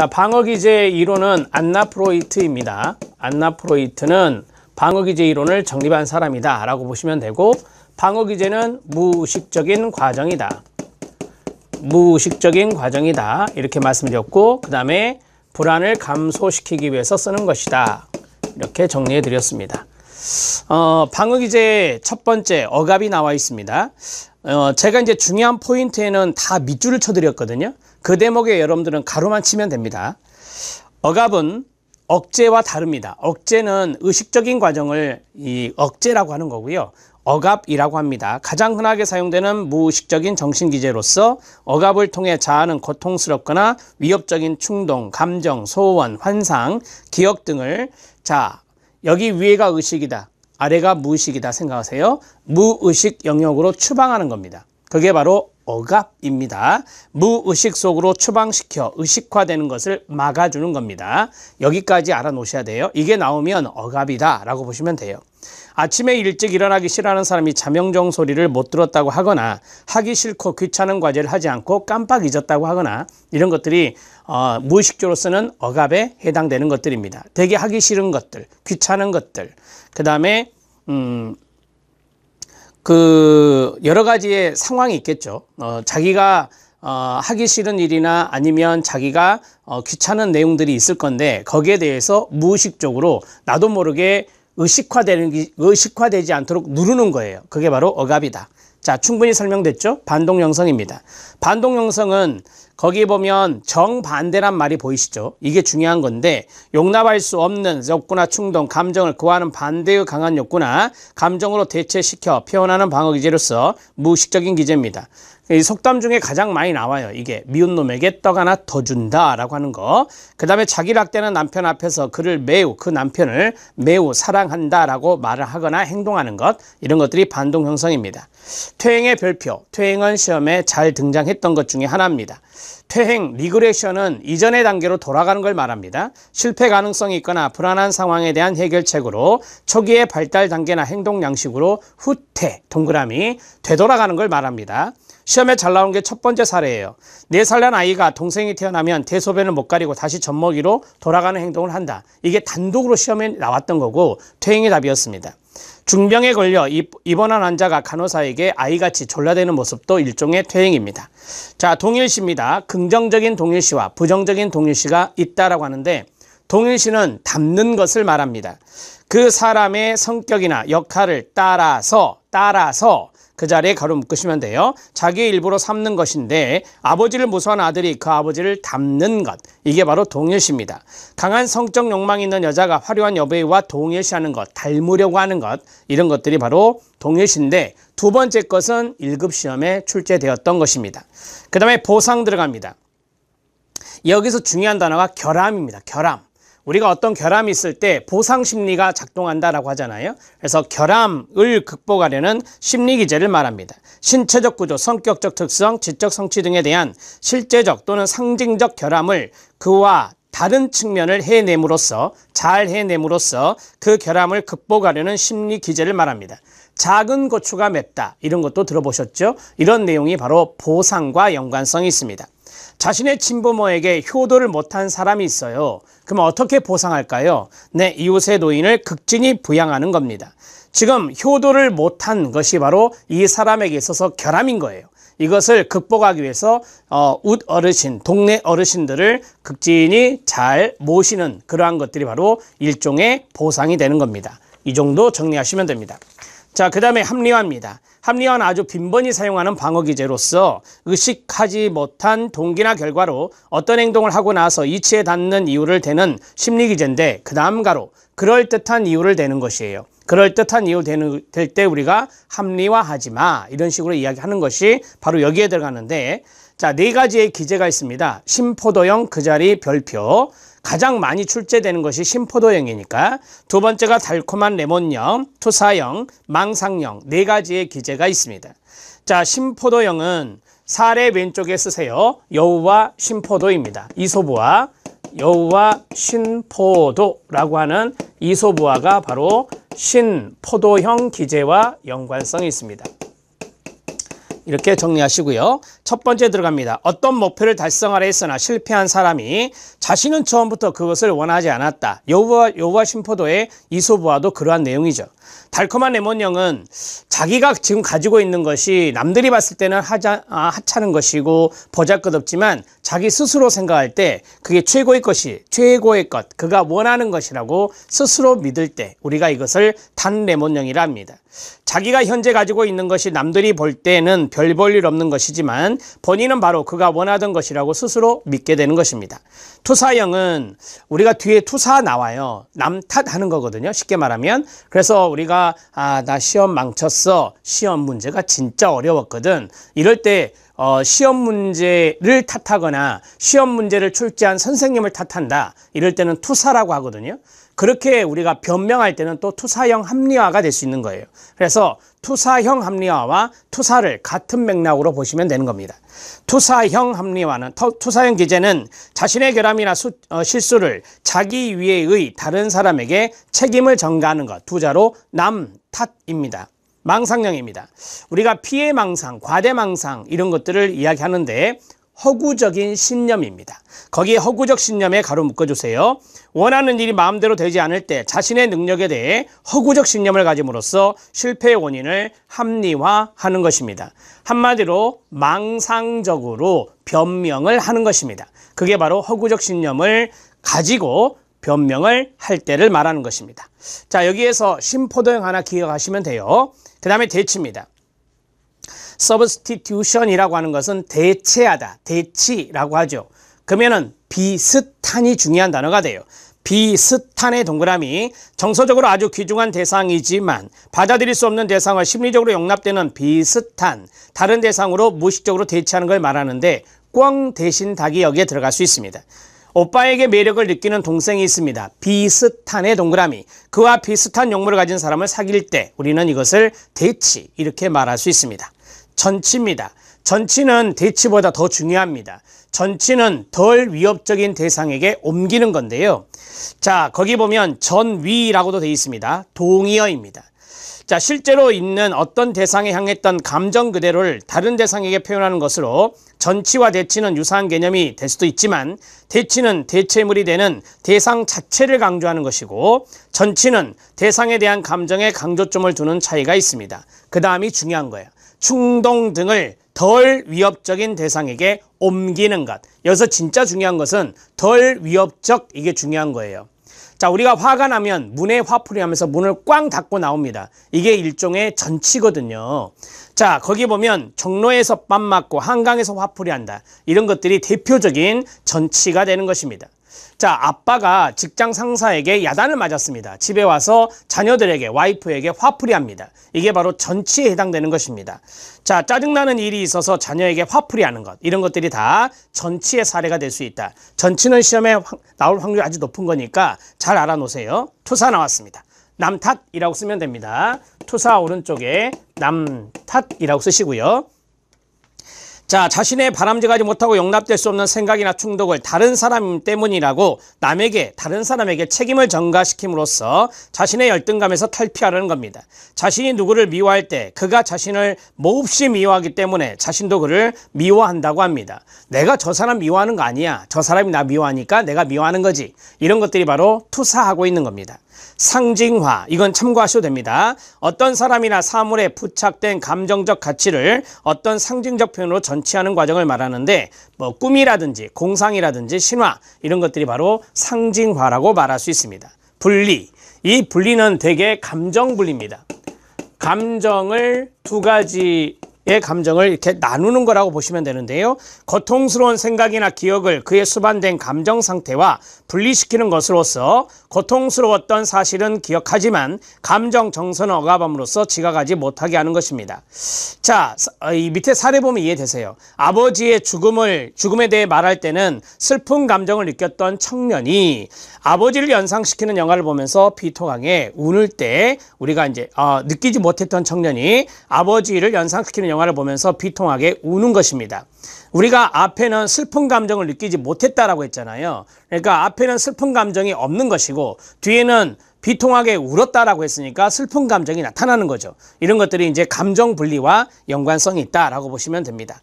자, 방어기제 이론은 안나프로이트입니다. 안나프로이트는 방어기제 이론을 정립한 사람이다 라고 보시면 되고 방어기제는 무의식적인 과정이다. 무의식적인 과정이다 이렇게 말씀드렸고 그 다음에 불안을 감소시키기 위해서 쓰는 것이다 이렇게 정리해 드렸습니다 어, 방어기제 첫 번째 억압이 나와 있습니다 어, 제가 이제 중요한 포인트에는 다 밑줄을 쳐드렸거든요 그 대목에 여러분들은 가로만 치면 됩니다. 억압은 억제와 다릅니다. 억제는 의식적인 과정을 이 억제라고 하는 거고요. 억압이라고 합니다. 가장 흔하게 사용되는 무의식적인 정신기제로서 억압을 통해 자아는 고통스럽거나 위협적인 충동, 감정, 소원, 환상, 기억 등을 자, 여기 위에가 의식이다. 아래가 무의식이다 생각하세요. 무의식 영역으로 추방하는 겁니다. 그게 바로 억압입니다. 무의식 속으로 추방시켜 의식화되는 것을 막아주는 겁니다. 여기까지 알아놓으셔야 돼요. 이게 나오면 억압이다 라고 보시면 돼요. 아침에 일찍 일어나기 싫어하는 사람이 자명종 소리를 못 들었다고 하거나 하기 싫고 귀찮은 과제를 하지 않고 깜빡 잊었다고 하거나 이런 것들이 어, 무의식적으로 쓰는 억압에 해당되는 것들입니다. 되게 하기 싫은 것들, 귀찮은 것들, 그 다음에 음, 그 여러 가지의 상황이 있겠죠. 어, 자기가 어, 하기 싫은 일이나 아니면 자기가 어, 귀찮은 내용들이 있을 건데 거기에 대해서 무의식적으로 나도 모르게 의식화되는 의식화되지 않도록 누르는 거예요. 그게 바로 억압이다. 자, 충분히 설명됐죠? 반동 형성입니다. 반동 형성은 거기에 보면 정반대란 말이 보이시죠? 이게 중요한 건데 용납할 수 없는 욕구나 충동, 감정을 그와는 반대의 강한 욕구나 감정으로 대체시켜 표현하는 방어 기제로서 무의식적인 기제입니다. 이 속담 중에 가장 많이 나와요. 이게 미운 놈에게 떡 하나 더 준다라고 하는 거. 그 다음에 자기를 학대하는 남편 앞에서 그를 매우 그 남편을 매우 사랑한다라고 말을 하거나 행동하는 것 이런 것들이 반동 형성입니다. 퇴행의 별표, 퇴행은 시험에 잘 등장했던 것 중에 하나입니다. 퇴행, 리그레션은 이전의 단계로 돌아가는 걸 말합니다. 실패 가능성이 있거나 불안한 상황에 대한 해결책으로 초기의 발달 단계나 행동 양식으로 후퇴, 동그라미, 되돌아가는 걸 말합니다. 시험에 잘 나온 게 첫 번째 사례예요. 네 살 난 아이가 동생이 태어나면 대소변을 못 가리고 다시 젖먹이로 돌아가는 행동을 한다. 이게 단독으로 시험에 나왔던 거고 퇴행의 답이었습니다. 중병에 걸려 입원한 환자가 간호사에게 아이같이 졸라대는 모습도 일종의 퇴행입니다. 자, 동일시입니다. 긍정적인 동일시와 부정적인 동일시가 있다라고 하는데 동일시는 담는 것을 말합니다. 그 사람의 성격이나 역할을 따라서 따라서 그 자리에 가로 묶으시면 돼요. 자기 일부로 삼는 것인데 아버지를 무서운 아들이 그 아버지를 닮는 것. 이게 바로 동일시입니다. 강한 성적 욕망이 있는 여자가 화려한 여배우와 동일시하는 것, 닮으려고 하는 것 이런 것들이 바로 동일시인데 두 번째 것은 1급 시험에 출제되었던 것입니다. 그 다음에 보상 들어갑니다. 여기서 중요한 단어가 결함입니다. 결함. 우리가 어떤 결함이 있을 때 보상 심리가 작동한다라고 하잖아요. 그래서 결함을 극복하려는 심리 기제를 말합니다. 신체적 구조, 성격적 특성, 지적 성취 등에 대한 실제적 또는 상징적 결함을 그와 다른 측면을 해냄으로써 잘 해냄으로써 그 결함을 극복하려는 심리 기제를 말합니다. 작은 고추가 맵다 이런 것도 들어보셨죠? 이런 내용이 바로 보상과 연관성이 있습니다. 자신의 친부모에게 효도를 못한 사람이 있어요. 그럼 어떻게 보상할까요? 내 네, 이웃의 노인을 극진히 부양하는 겁니다. 지금 효도를 못한 것이 바로 이 사람에게 있어서 결함인 거예요. 이것을 극복하기 위해서 어, 웃 어르신, 동네 어르신들을 극진히 잘 모시는 그러한 것들이 바로 일종의 보상이 되는 겁니다. 이 정도 정리하시면 됩니다. 자, 그 다음에 합리화입니다. 합리화는 아주 빈번히 사용하는 방어 기제로서 의식하지 못한 동기나 결과로 어떤 행동을 하고 나서 이치에 닿는 이유를 대는 심리 기제인데 그 다음가로 그럴듯한 이유를 대는 것이에요. 그럴듯한 이유 될때 우리가 합리화하지 마 이런 식으로 이야기하는 것이 바로 여기에 들어가는데 자, 네 가지의 기제가 있습니다. 심포도형 그 자리 별표 가장 많이 출제되는 것이 심포도형이니까 두 번째가 달콤한 레몬형, 투사형, 망상형 네 가지의 기재가 있습니다. 자, 심포도형은 사례 왼쪽에 쓰세요. 여우와 심포도입니다. 이소부와 여우와 신포도라고 하는 이소부화가 바로 신포도형 기재와 연관성이 있습니다. 이렇게 정리하시고요. 첫 번째 들어갑니다. 어떤 목표를 달성하려 했으나 실패한 사람이 자신은 처음부터 그것을 원하지 않았다. 여호와 여호와 심포도의 이소부와도 그러한 내용이죠. 달콤한 레몬형은 자기가 지금 가지고 있는 것이 남들이 봤을 때는 하자, 아, 하찮은 것이고 보잘것없지만 자기 스스로 생각할 때 그게 최고의 것이 최고의 것 그가 원하는 것이라고 스스로 믿을 때 우리가 이것을 단 레몬형이라 합니다. 자기가 현재 가지고 있는 것이 남들이 볼 때는 별 볼 일 없는 것이지만 본인은 바로 그가 원하던 것이라고 스스로 믿게 되는 것입니다. 투사형은 우리가 뒤에 투사 나와요. 남 탓하는 거거든요. 쉽게 말하면. 그래서 우리가 아, 나 시험 망쳤어. 시험 문제가 진짜 어려웠거든. 이럴 때 어, 시험 문제를 탓하거나 시험 문제를 출제한 선생님을 탓한다. 이럴 때는 투사라고 하거든요. 그렇게 우리가 변명할 때는 또 투사형 합리화가 될 수 있는 거예요. 그래서 투사형 합리화와 투사를 같은 맥락으로 보시면 되는 겁니다. 투사형 합리화는 투사형 기재는 자신의 결함이나 수, 어, 실수를 자기 위에의 다른 사람에게 책임을 전가하는 것투 자로 남 탓입니다. 망상형입니다. 우리가 피해망상, 과대망상 이런 것들을 이야기하는데 허구적인 신념입니다. 거기에 허구적 신념에 가로 묶어주세요. 원하는 일이 마음대로 되지 않을 때 자신의 능력에 대해 허구적 신념을 가짐으로써 실패의 원인을 합리화하는 것입니다. 한마디로 망상적으로 변명을 하는 것입니다. 그게 바로 허구적 신념을 가지고 변명을 할 때를 말하는 것입니다. 자 여기에서 심포도형 하나 기억하시면 돼요. 그 다음에 대치입니다. substitution이라고 하는 것은 대체하다, 대치라고 하죠. 그러면은 비슷한이 중요한 단어가 돼요. 비슷한의 동그라미 정서적으로 아주 귀중한 대상이지만 받아들일 수 없는 대상을 심리적으로 용납되는 비슷한 다른 대상으로 무의식적으로 대체하는 걸 말하는데 꽝 대신 닭이 여기에 들어갈 수 있습니다. 오빠에게 매력을 느끼는 동생이 있습니다. 비슷한의 동그라미. 그와 비슷한 용모를 가진 사람을 사귈 때 우리는 이것을 대치 이렇게 말할 수 있습니다. 전치입니다. 전치는 대치보다 더 중요합니다. 전치는 덜 위협적인 대상에게 옮기는 건데요. 자, 거기 보면 전위라고도 되어 있습니다. 동의어입니다. 자, 실제로 있는 어떤 대상에 향했던 감정 그대로를 다른 대상에게 표현하는 것으로 전치와 대치는 유사한 개념이 될 수도 있지만 대치는 대체물이 되는 대상 자체를 강조하는 것이고 전치는 대상에 대한 감정에 강조점을 두는 차이가 있습니다. 그 다음이 중요한 거예요. 충동 등을 덜 위협적인 대상에게 옮기는 것. 여기서 진짜 중요한 것은 덜 위협적 이게 중요한 거예요. 자, 우리가 화가 나면 문에 화풀이 하면서 문을 꽝 닫고 나옵니다. 이게 일종의 전치거든요. 자, 거기 보면 종로에서 빰 맞고 한강에서 화풀이 한다. 이런 것들이 대표적인 전치가 되는 것입니다. 자, 아빠가 직장 상사에게 야단을 맞았습니다. 집에 와서 자녀들에게, 와이프에게 화풀이 합니다. 이게 바로 전치에 해당되는 것입니다. 자, 짜증나는 일이 있어서 자녀에게 화풀이 하는 것. 이런 것들이 다 전치의 사례가 될 수 있다. 전치는 시험에 나올 확률이 아주 높은 거니까 잘 알아놓으세요. 투사 나왔습니다. 남탓이라고 쓰면 됩니다. 투사 오른쪽에 남탓이라고 쓰시고요. 자, 자신의 바람직하지 못하고 용납될 수 없는 생각이나 충동을 다른 사람 때문이라고 남에게, 다른 사람에게 책임을 전가시킴으로써 자신의 열등감에서 탈피하려는 겁니다. 자신이 누구를 미워할 때 그가 자신을 몹시 미워하기 때문에 자신도 그를 미워한다고 합니다. 내가 저 사람 미워하는 거 아니야. 저 사람이 나 미워하니까 내가 미워하는 거지. 이런 것들이 바로 투사하고 있는 겁니다. 상징화 이건 참고하셔도 됩니다. 어떤 사람이나 사물에 부착된 감정적 가치를 어떤 상징적 표현으로 전치하는 과정을 말하는데 뭐 꿈이라든지 공상이라든지 신화 이런 것들이 바로 상징화라고 말할 수 있습니다. 분리 이 분리는 대개 감정 분리입니다. 감정을 두 가지 의 감정을 이렇게 나누는 거라고 보시면 되는데요. 고통스러운 생각이나 기억을 그에 수반된 감정 상태와 분리시키는 것으로서 고통스러웠던 사실은 기억하지만 감정 정서는 억압함으로써 지각하지 못하게 하는 것입니다. 자, 어, 이 밑에 사례 보면 이해되세요. 아버지의 죽음을 죽음에 대해 말할 때는 슬픈 감정을 느꼈던 청년이 아버지를 연상시키는 영화를 보면서 비통하게 우는 때 우리가 이제 어, 느끼지 못했던 청년이 아버지를 연상시키는 영화를 보면서 비통하게 우는 것입니다. 우리가 앞에는 슬픈 감정을 느끼지 못했다라고 했잖아요. 그러니까 앞에는 슬픈 감정이 없는 것이고 나타고 뒤에는 비통하게 울었다라고 했으니까 슬픈 감정이 나타나는 거죠. 이런 것들이 이제 감정 분리와 연관성이 있다라고 보시면 됩니다.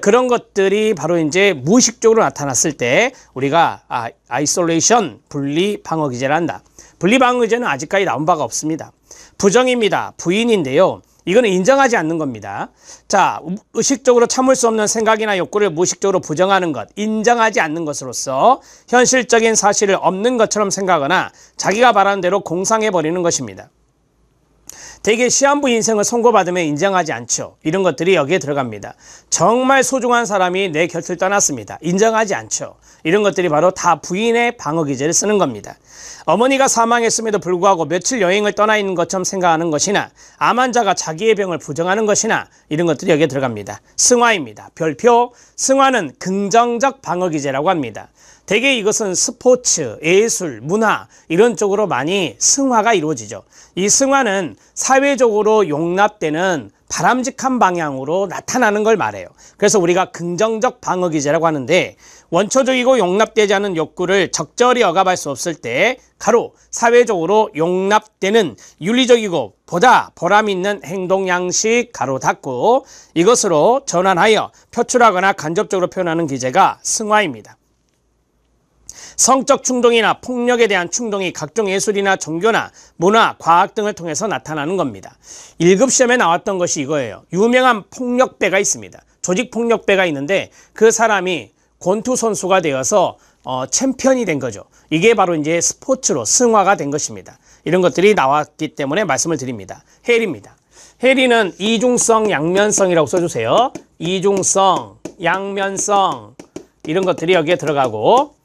그런 것들이 바로 이제 무의식적으로 나타났을 때 우리가 아, 아이솔레이션 분리 방어 기제를 한다. 분리 방어 기제는 아직까지 나온 바가 없습니다. 부정입니다. 부인인데요. 이거는 인정하지 않는 겁니다. 자, 의식적으로 참을 수 없는 생각이나 욕구를 무의식적으로 부정하는 것, 인정하지 않는 것으로서 현실적인 사실을 없는 것처럼 생각하거나 자기가 바라는 대로 공상해버리는 것입니다. 대개 시한부 인생을 선고받으면 인정하지 않죠. 이런 것들이 여기에 들어갑니다. 정말 소중한 사람이 내 곁을 떠났습니다. 인정하지 않죠. 이런 것들이 바로 다 부인의 방어 기제를 쓰는 겁니다. 어머니가 사망했음에도 불구하고 며칠 여행을 떠나 있는 것처럼 생각하는 것이나 암환자가 자기의 병을 부정하는 것이나 이런 것들이 여기에 들어갑니다. 승화입니다. 별표 승화는 긍정적 방어 기제라고 합니다. 대개 이것은 스포츠, 예술, 문화 이런 쪽으로 많이 승화가 이루어지죠. 이 승화는 사회적으로 용납되는 바람직한 방향으로 나타나는 걸 말해요. 그래서 우리가 긍정적 방어 기제라고 하는데 원초적이고 용납되지 않은 욕구를 적절히 억압할 수 없을 때 가로 사회적으로 용납되는 윤리적이고 보다 보람 있는 행동 양식 가로 닫고 이것으로 전환하여 표출하거나 간접적으로 표현하는 기제가 승화입니다. 성적 충동이나 폭력에 대한 충동이 각종 예술이나 종교나 문화, 과학 등을 통해서 나타나는 겁니다. 1급 시험에 나왔던 것이 이거예요. 유명한 폭력배가 있습니다. 조직 폭력배가 있는데 그 사람이 권투 선수가 되어서 어, 챔피언이 된 거죠. 이게 바로 이제 스포츠로 승화가 된 것입니다. 이런 것들이 나왔기 때문에 말씀을 드립니다. 해리입니다해리는 이중성, 양면성이라고 써주세요. 이중성, 양면성 이런 것들이 여기에 들어가고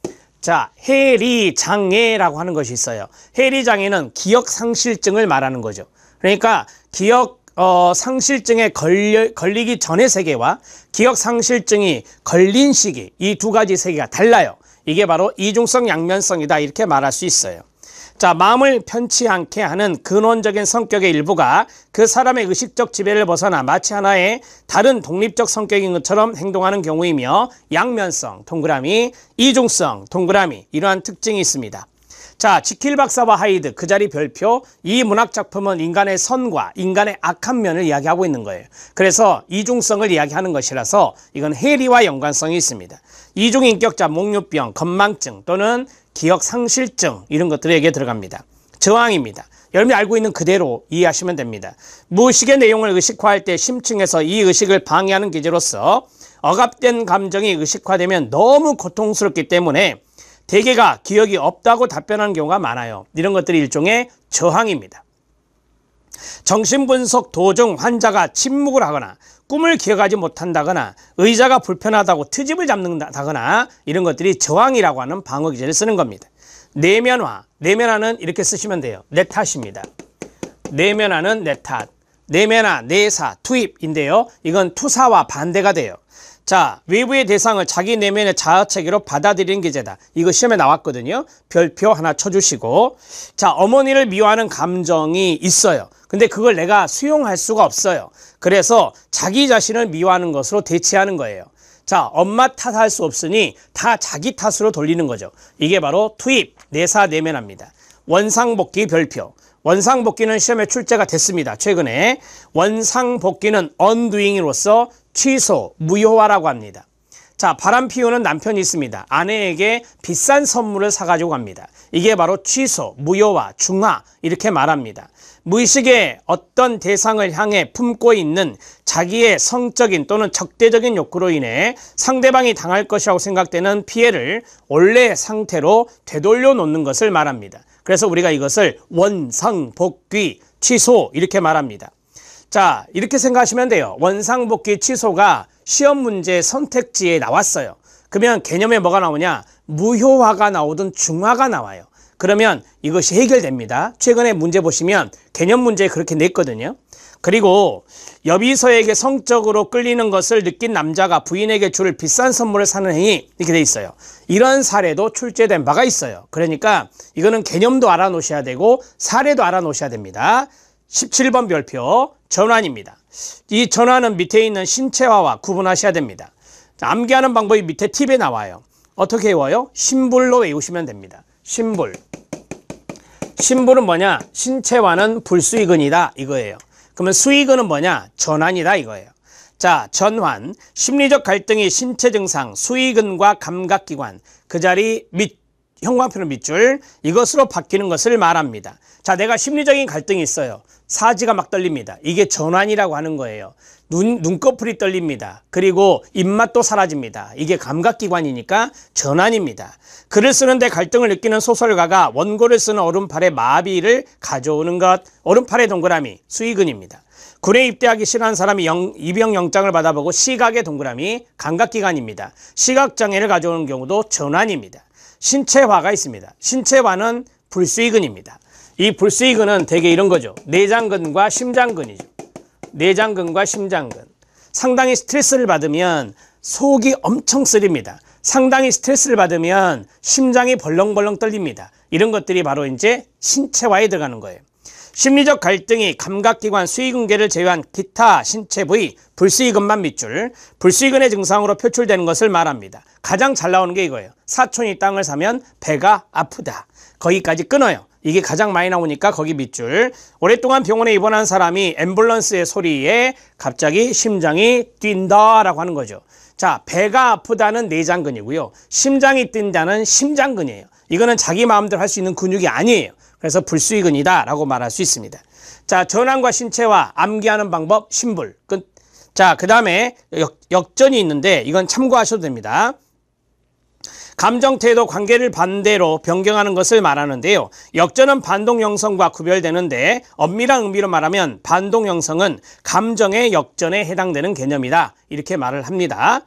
자, 해리장애라고 하는 것이 있어요. 해리장애는 기억상실증을 말하는 거죠. 그러니까 기억 어, 상실증에 걸려, 걸리기 전의 세계와 기억상실증이 걸린 시기 이 두 가지 세계가 달라요. 이게 바로 이중성 양면성이다 이렇게 말할 수 있어요. 자, 마음을 편치 않게 하는 근원적인 성격의 일부가 그 사람의 의식적 지배를 벗어나 마치 하나의 다른 독립적 성격인 것처럼 행동하는 경우이며 양면성, 동그라미, 이중성, 동그라미 이러한 특징이 있습니다. 자, 지킬 박사와 하이드 그 자리 별표 이 문학 작품은 인간의 선과 인간의 악한 면을 이야기하고 있는 거예요. 그래서 이중성을 이야기하는 것이라서 이건 해리와 연관성이 있습니다. 이중인격자, 목류병, 건망증 또는 기억 상실증 이런 것들에게 들어갑니다. 저항입니다. 여러분이 알고 있는 그대로 이해하시면 됩니다. 무의식의 내용을 의식화할 때 심층에서 이 의식을 방해하는 기제로서 억압된 감정이 의식화되면 너무 고통스럽기 때문에 대개가 기억이 없다고 답변하는 경우가 많아요. 이런 것들이 일종의 저항입니다. 정신분석 도중 환자가 침묵을 하거나 꿈을 기억하지 못한다거나 의자가 불편하다고 트집을 잡는다거나 이런 것들이 저항이라고 하는 방어 기제를 쓰는 겁니다. 내면화, 내면화는 이렇게 쓰시면 돼요. 내 탓입니다. 내면화는 내 탓, 내면화, 내사, 투입인데요. 이건 투사와 반대가 돼요. 자, 외부의 대상을 자기 내면의 자아체계로 받아들이는 기제다. 이거 시험에 나왔거든요. 별표 하나 쳐주시고. 자, 어머니를 미워하는 감정이 있어요. 근데 그걸 내가 수용할 수가 없어요. 그래서 자기 자신을 미워하는 것으로 대체하는 거예요. 자, 엄마 탓할 수 없으니 다 자기 탓으로 돌리는 거죠. 이게 바로 투입, 내사 내면합니다. 원상복귀 별표. 원상복귀는 시험에 출제가 됐습니다. 최근에 원상복귀는 언두잉으로서 취소, 무효화라고 합니다. 자, 바람 피우는 남편이 있습니다. 아내에게 비싼 선물을 사가지고 갑니다. 이게 바로 취소, 무효화, 중화 이렇게 말합니다. 무의식에 어떤 대상을 향해 품고 있는 자기의 성적인 또는 적대적인 욕구로 인해 상대방이 당할 것이라고 생각되는 피해를 원래 상태로 되돌려 놓는 것을 말합니다. 그래서 우리가 이것을 원상복귀, 취소 이렇게 말합니다. 자 이렇게 생각하시면 돼요. 원상복귀 취소가 시험 문제 선택지에 나왔어요. 그러면 개념에 뭐가 나오냐? 무효화가 나오든 중화가 나와요. 그러면 이것이 해결됩니다. 최근에 문제 보시면 개념 문제 그렇게 냈거든요. 그리고 여비서에게 성적으로 끌리는 것을 느낀 남자가 부인에게 줄 비싼 선물을 사는 행위 이렇게 돼 있어요. 이런 사례도 출제된 바가 있어요. 그러니까 이거는 개념도 알아놓으셔야 되고 사례도 알아놓으셔야 됩니다. 17번 별표 전환입니다. 이 전환은 밑에 있는 신체화와 구분하셔야 됩니다. 암기하는 방법이 밑에 팁에 나와요. 어떻게 외워요? 심불로 외우시면 됩니다. 심불. 심불은 뭐냐? 신체화는 불수익은이다 이거예요. 그러면 수익은은 뭐냐? 전환이다 이거예요. 자, 전환. 심리적 갈등이 신체 증상, 수익은과 감각기관, 그 자리 밑, 형광표는 밑줄, 이것으로 바뀌는 것을 말합니다. 자, 내가 심리적인 갈등이 있어요. 사지가 막 떨립니다. 이게 전환이라고 하는 거예요. 눈, 눈꺼풀이 떨립니다. 그리고 입맛도 사라집니다. 이게 감각기관이니까 전환입니다. 글을 쓰는데 갈등을 느끼는 소설가가 원고를 쓰는 오른팔의 마비를 가져오는 것, 오른팔의 동그라미, 수의근입니다. 군에 입대하기 싫어하는 사람이 영, 입영 영장을 받아보고 시각의 동그라미, 감각기관입니다. 시각장애를 가져오는 경우도 전환입니다. 신체화가 있습니다. 신체화는 불수의근입니다. 이불수이근은 대개 이런 거죠. 내장근과 심장근이죠. 내장근과 심장근. 상당히 스트레스를 받으면 속이 엄청 쓰립니다. 상당히 스트레스를 받으면 심장이 벌렁벌렁 떨립니다. 이런 것들이 바로 이제 신체화에 들어가는 거예요. 심리적 갈등이 감각기관 수의근계를 제외한 기타 신체 부위 불수의근만 밑줄 불수의근의 증상으로 표출되는 것을 말합니다. 가장 잘 나오는 게 이거예요. 사촌이 땅을 사면 배가 아프다. 거기까지 끊어요. 이게 가장 많이 나오니까 거기 밑줄 오랫동안 병원에 입원한 사람이 앰뷸런스의 소리에 갑자기 심장이 뛴다 라고 하는 거죠 자 배가 아프다는 내장근이고요 심장이 뛴다는 심장근이에요 이거는 자기 마음대로 할 수 있는 근육이 아니에요 그래서 불수의근이다 라고 말할 수 있습니다 자 전환과 신체와 암기하는 방법 심불 끝. 자그 다음에 역전이 있는데 이건 참고하셔도 됩니다 감정태도 관계를 반대로 변경하는 것을 말하는데요. 역전은 반동 형성과 구별되는데 엄밀한 의미로 말하면 반동 형성은 감정의 역전에 해당되는 개념이다. 이렇게 말을 합니다.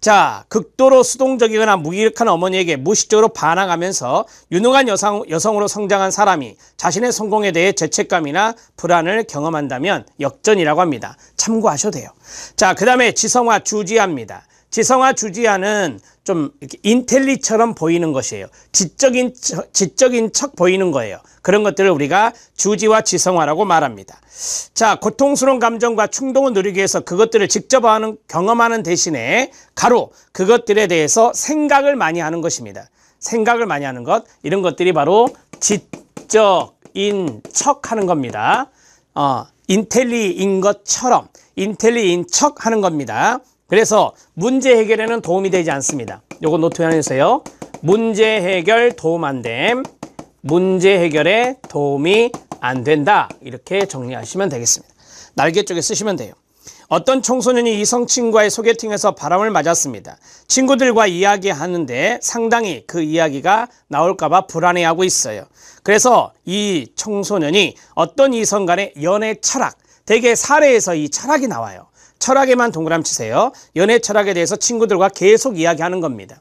자, 극도로 수동적이거나 무기력한 어머니에게 무의식적으로 반항하면서 유능한 여성, 여성으로 성장한 사람이 자신의 성공에 대해 죄책감이나 불안을 경험한다면 역전이라고 합니다. 참고하셔도 돼요. 자, 그 다음에 지성화 주지합니다. 지성아 주지하는 좀 이렇게 인텔리처럼 보이는 것이에요. 지적인 척, 지적인 척 보이는 거예요. 그런 것들을 우리가 주지와 지성화라고 말합니다. 자, 고통스러운 감정과 충동을 누리기 위해서 그것들을 직접 하는 경험하는 대신에 가로 그것들에 대해서 생각을 많이 하는 것입니다. 생각을 많이 하는 것 이런 것들이 바로 지적인 척 하는 겁니다. 어, 인텔리인 것처럼 인텔리인 척 하는 겁니다. 그래서 문제 해결에는 도움이 되지 않습니다. 요거 노트 해놓세요 문제 해결 도움 안 됨. 문제 해결에 도움이 안 된다. 이렇게 정리하시면 되겠습니다. 날개 쪽에 쓰시면 돼요. 어떤 청소년이 이성친구와의 소개팅에서 바람을 맞았습니다. 친구들과 이야기하는데 상당히 그 이야기가 나올까봐 불안해하고 있어요. 그래서 이 청소년이 어떤 이성 간의 연애 철학, 대개 사례에서 이 철학이 나와요. 철학에만 동그라미 치세요. 연애 철학에 대해서 친구들과 계속 이야기하는 겁니다.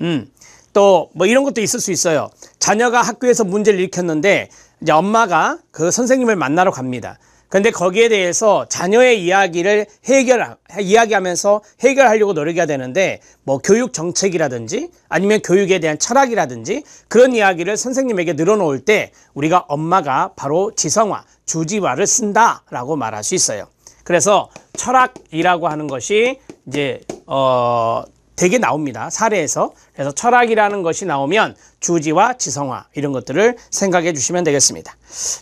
음. 또 뭐 이런 것도 있을 수 있어요. 자녀가 학교에서 문제를 일으켰는데 이제 엄마가 그 선생님을 만나러 갑니다. 근데 거기에 대해서 자녀의 이야기를 해결 이야기하면서 해결하려고 노력해야 되는데 뭐 교육 정책이라든지 아니면 교육에 대한 철학이라든지 그런 이야기를 선생님에게 늘어놓을 때 우리가 엄마가 바로 지성화, 주지화를 쓴다라고 말할 수 있어요. 그래서 철학이라고 하는 것이 이제 어 되게 나옵니다. 사례에서. 그래서 철학이라는 것이 나오면 주지와 지성화 이런 것들을 생각해 주시면 되겠습니다.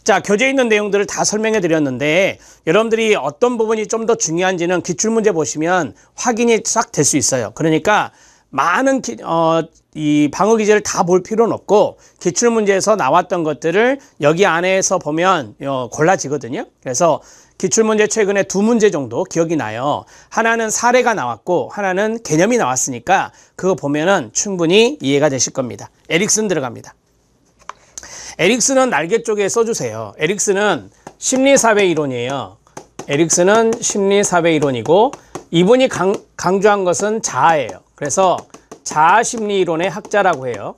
자, 교재에 있는 내용들을 다 설명해 드렸는데 여러분들이 어떤 부분이 좀 더 중요한지는 기출문제 보시면 확인이 싹 될 수 있어요. 그러니까 많은 기, 어, 이 방어 기제를 다 볼 필요는 없고 기출 문제에서 나왔던 것들을 여기 안에서 보면 어, 골라지거든요. 그래서 기출문제 최근에 두 문제 정도 기억이 나요. 하나는 사례가 나왔고 하나는 개념이 나왔으니까 그거 보면은 충분히 이해가 되실 겁니다. 에릭슨 들어갑니다. 에릭슨은 날개 쪽에 써주세요. 에릭슨은 심리사회 이론이에요. 에릭슨은 심리사회 이론이고 이분이 강, 강조한 것은 자아예요. 그래서 자아심리이론의 학자라고 해요.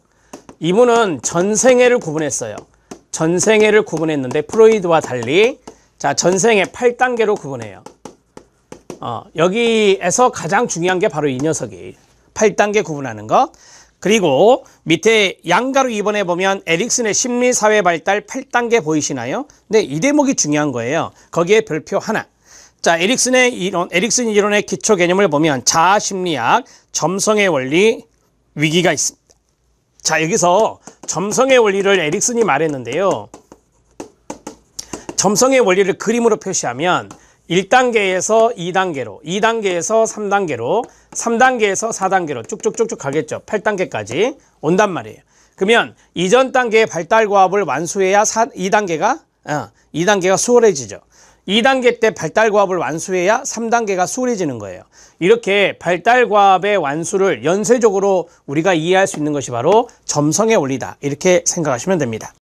이분은 전생애를 구분했어요. 전생애를 구분했는데 프로이드와 달리 자, 전생의 8단계로 구분해요. 어, 여기에서 가장 중요한 게 바로 이 녀석이 8단계 구분하는 것. 그리고 밑에 양가로 입번에 보면 에릭슨의 심리사회 발달 8단계 보이시나요? 근데 네, 이 대목이 중요한 거예요. 거기에 별표 하나. 자, 에릭슨의 이론, 에릭슨 이론의 기초 개념을 보면 자아 심리학, 점성의 원리, 위기가 있습니다. 자, 여기서 점성의 원리를 에릭슨이 말했는데요. 점성의 원리를 그림으로 표시하면 1단계에서 2단계로, 2단계에서 3단계로, 3단계에서 4단계로 쭉쭉쭉쭉 가겠죠. 8단계까지 온단 말이에요. 그러면 이전 단계의 발달 과업을 완수해야 4, 2단계가 어, 2단계가 수월해지죠. 2단계 때 발달 과업을 완수해야 3단계가 수월해지는 거예요. 이렇게 발달 과업의 완수를 연쇄적으로 우리가 이해할 수 있는 것이 바로 점성의 원리다. 이렇게 생각하시면 됩니다.